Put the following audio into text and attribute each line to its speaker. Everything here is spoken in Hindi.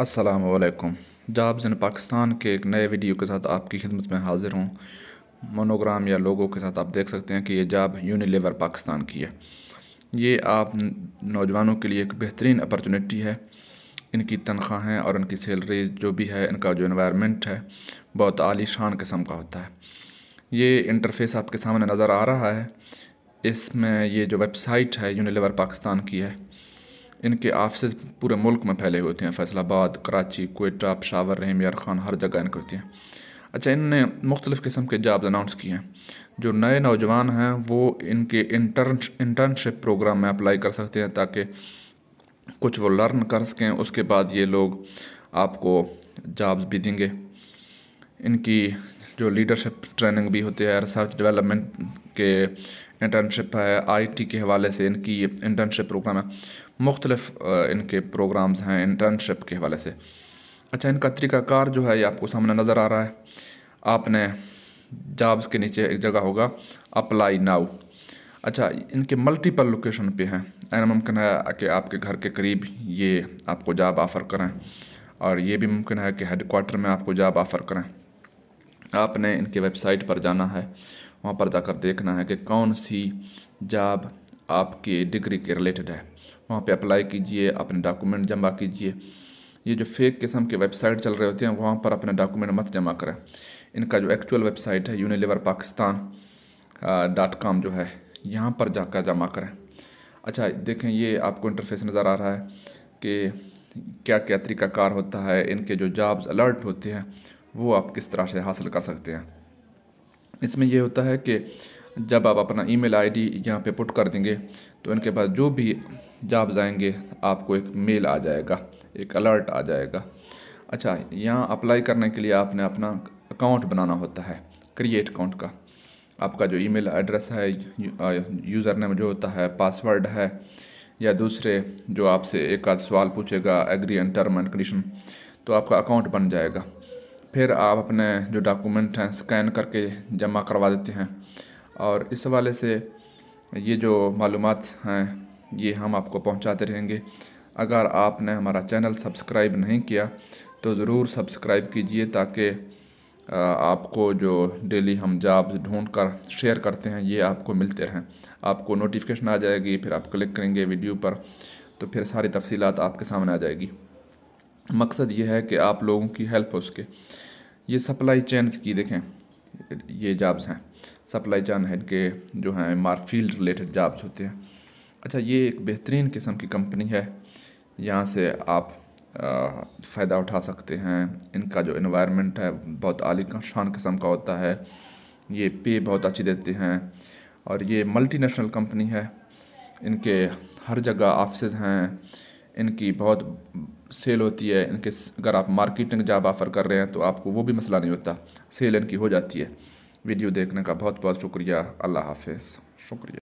Speaker 1: असलकम जॉब्स इन पाकिस्तान के एक नए वीडियो के साथ आपकी खिदमत में हाज़िर हूँ मोनोग्राम या लोगों के साथ आप देख सकते हैं कि ये जॉब यूनिलीवर पाकिस्तान की है ये आप नौजवानों के लिए एक बेहतरीन अपॉर्चुनिटी है इनकी तनख्वाहें और इनकी सैलरी जो भी है इनका जो इन्वायरमेंट है बहुत आलीशान किस्म का होता है ये इंटरफेस आपके सामने नज़र आ रहा है इसमें ये जो वेबसाइट है यूनिलीवर पाकिस्तान की है इनके ऑफिस पूरे मुल्क में फैले हुए होते हैं फैसलाबाद कराची कोयटा पशावर रहीम यार खान हर जगह इनके होते हैं अच्छा इनने मुख्तलिफ़ किस्म के जॉब्स अनाउंस किए हैं जो नए नौजवान हैं वो इनके इंटर्न इंटर्नशिप प्रोग्राम में अप्लाई कर सकते हैं ताकि कुछ वो लर्न कर सकें उसके बाद ये लोग आपको जॉब्स भी देंगे इनकी जो लीडरशिप ट्रेनिंग भी होती है रिसर्च डेवलपमेंट के इंटर्नशिप है आईटी के हवाले से इनकी इंटर्नशिप प्रोग्राम है मुख्तलिफ इनके प्रोग्राम्स हैं इंटर्नशिप के हवाले से अच्छा इनका तरीकाकार जो है ये आपको सामने नज़र आ रहा है आपने जॉब्स के नीचे एक जगह होगा अप्लाई नाउ अच्छा इनके मल्टीपल लोकेशन पे हैं एन मुमकिन है कि आपके घर के करीब ये आपको जॉब ऑफ़र करें और ये भी मुमकिन है कि हेड क्वार्टर में आपको जॉब ऑफ़र करें आपने इनके वेबसाइट पर जाना है वहाँ पर जाकर देखना है कि कौन सी जॉब आपके डिग्री के रिलेटेड है वहाँ पे अप्लाई कीजिए अपने डॉक्यूमेंट जमा कीजिए ये जो फेक किस्म के वेबसाइट चल रहे होते हैं वहाँ पर अपने डॉक्यूमेंट मत जमा करें इनका जो एक्चुअल वेबसाइट है यूनिलीवर पाकिस्तान डॉट कॉम जो है यहाँ पर जाकर जमा करें अच्छा देखें ये आपको इंटरफेस नज़र आ रहा है कि क्या क्या तरीकाकार होता है इनके जो जॉब्स अलर्ट होते हैं वो आप किस तरह से हासिल कर सकते हैं इसमें यह होता है कि जब आप अपना ईमेल आईडी यहाँ पर पुट कर देंगे तो इनके पास जो भी जॉब्स जाएंगे आपको एक मेल आ जाएगा एक अलर्ट आ जाएगा अच्छा यहाँ अप्लाई करने के लिए आपने अपना अकाउंट बनाना होता है क्रिएट अकाउंट का आपका जो ईमेल एड्रेस है यूज़र नेम जो होता है पासवर्ड है या दूसरे जो आपसे एक आध सवाल पूछेगा agree and term and condition तो आपका अकाउंट बन जाएगा फिर आप अपने जो डॉक्यूमेंट हैं स्कैन करके जमा करवा देते हैं और इस हवाले से ये जो मालूम हैं ये हम आपको पहुंचाते रहेंगे अगर आपने हमारा चैनल सब्सक्राइब नहीं किया तो ज़रूर सब्सक्राइब कीजिए ताकि आपको जो डेली हम जॉब्स ढूंढ कर शेयर करते हैं ये आपको मिलते रहें आपको नोटिफिकेशन आ जाएगी फिर आप क्लिक करेंगे वीडियो पर तो फिर सारी तफसीत आपके सामने आ जाएगी मकसद ये है कि आप लोगों की हेल्प हो सके ये सप्लाई चैन की देखें ये जॉब्स हैं सप्लाई चैन है के जो हैं मार फील्ड रिलेटेड जॉब्स होते हैं अच्छा ये एक बेहतरीन किस्म की कंपनी है यहाँ से आप फ़ायदा उठा सकते हैं इनका जो इन्वायरमेंट है बहुत आली शान किस्म का होता है ये पे बहुत अच्छी देते हैं और ये मल्टीनेशनल कंपनी है इनके हर जगह ऑफिस हैं इनकी बहुत सेल होती है इनके अगर आप मार्केटिंग जॉब ऑफ़र कर रहे हैं तो आपको वो भी मसला नहीं होता सेल इनकी हो जाती है वीडियो देखने का बहुत बहुत शुक्रिया अल्लाह हाफिज़ शुक्रिया